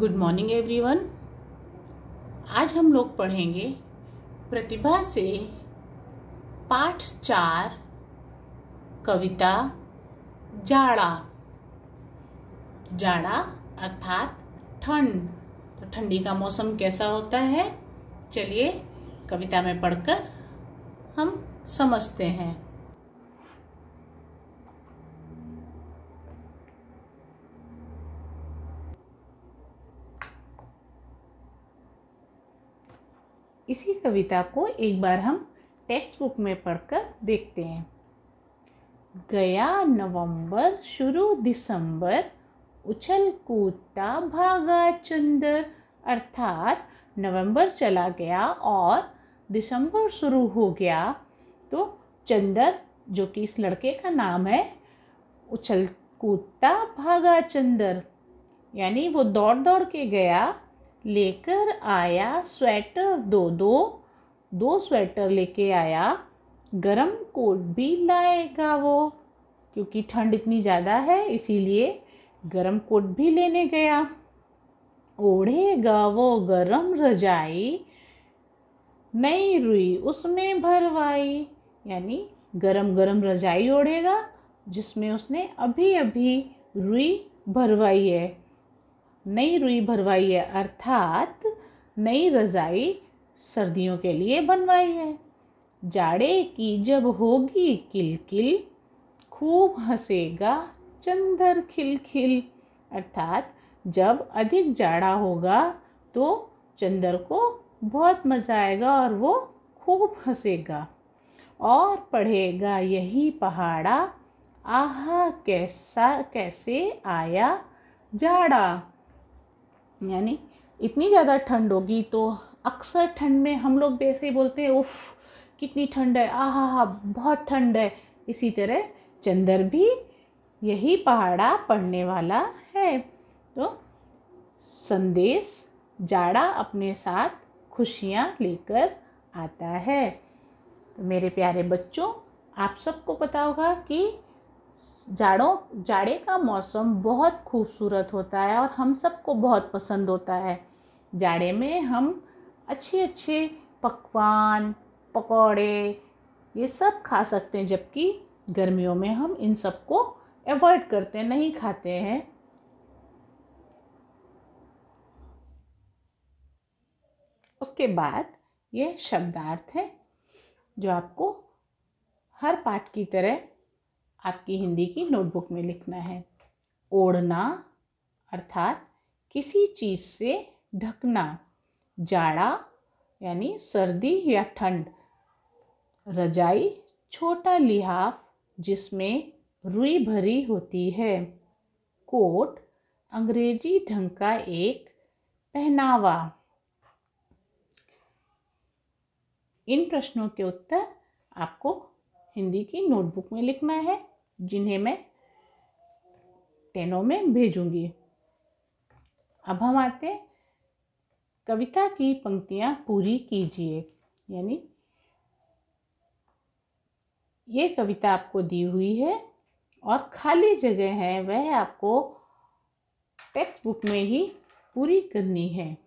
good morning everyone आज हम लोग पढ़ेंगे प्रतिभा से पाठ चार कविता जाड़ा जाड़ा अर्थात ठंड तो ठंडी का मौसम कैसा होता है चलिए कविता में पढ़कर हम समझते हैं इसी कविता को एक बार हम टेक्स्ट बुक में पढ़कर देखते हैं गया नवंबर शुरू दिसंबर उछल कूदता भागा चंदर अर्थात नवंबर चला गया और दिसंबर शुरू हो गया तो चंदर जो कि इस लड़के का नाम है उछल कूदता भागा चंदर यानी वो दौड़ दौड़ के गया लेकर आया स्वेटर दो दो दो स्वेटर लेके आया गरम कोट भी लाएगा वो क्योंकि ठंड इतनी ज़्यादा है इसीलिए गरम कोट भी लेने गया ओढ़ेगा वो गरम रजाई नई रुई उसमें भरवाई यानी गरम गरम रजाई ओढ़ेगा जिसमें उसने अभी अभी रुई भरवाई है नई रुई भरवाई है अर्थात नई रज़ाई सर्दियों के लिए बनवाई है जाड़े की जब होगी किल किल खूब हंसेगा चंदर खिल खिल अर्थात जब अधिक जाड़ा होगा तो चंदर को बहुत मज़ा आएगा और वो खूब हंसेगा और पढ़ेगा यही पहाड़ा आहा कैसा कैसे आया जाड़ा यानी इतनी ज़्यादा ठंड होगी तो अक्सर ठंड में हम लोग वैसे ही बोलते हैं उफ कितनी ठंड है आह हा बहुत ठंड है इसी तरह चंदर भी यही पहाड़ा पड़ने वाला है तो संदेश जाड़ा अपने साथ खुशियाँ लेकर आता है तो मेरे प्यारे बच्चों आप सबको पता होगा कि जाड़ों जाड़े का मौसम बहुत खूबसूरत होता है और हम सबको बहुत पसंद होता है जाड़े में हम अच्छे अच्छे पकवान पकौड़े ये सब खा सकते हैं जबकि गर्मियों में हम इन सब को अवॉइड करते हैं नहीं खाते हैं उसके बाद ये शब्दार्थ है जो आपको हर पाठ की तरह आपकी हिंदी की नोटबुक में लिखना है ओढ़ना अर्थात किसी चीज़ से ढकना जाड़ा यानी सर्दी या ठंड रजाई छोटा लिहाफ जिसमें रुई भरी होती है कोट अंग्रेजी ढंग का एक पहनावा इन प्रश्नों के उत्तर आपको हिंदी की नोटबुक में लिखना है जिन्हें मैं टेनों में भेजूंगी अब हम आते हैं कविता की पंक्तियां पूरी कीजिए यानी ये कविता आपको दी हुई है और खाली जगह है वह आपको टेक्स्ट बुक में ही पूरी करनी है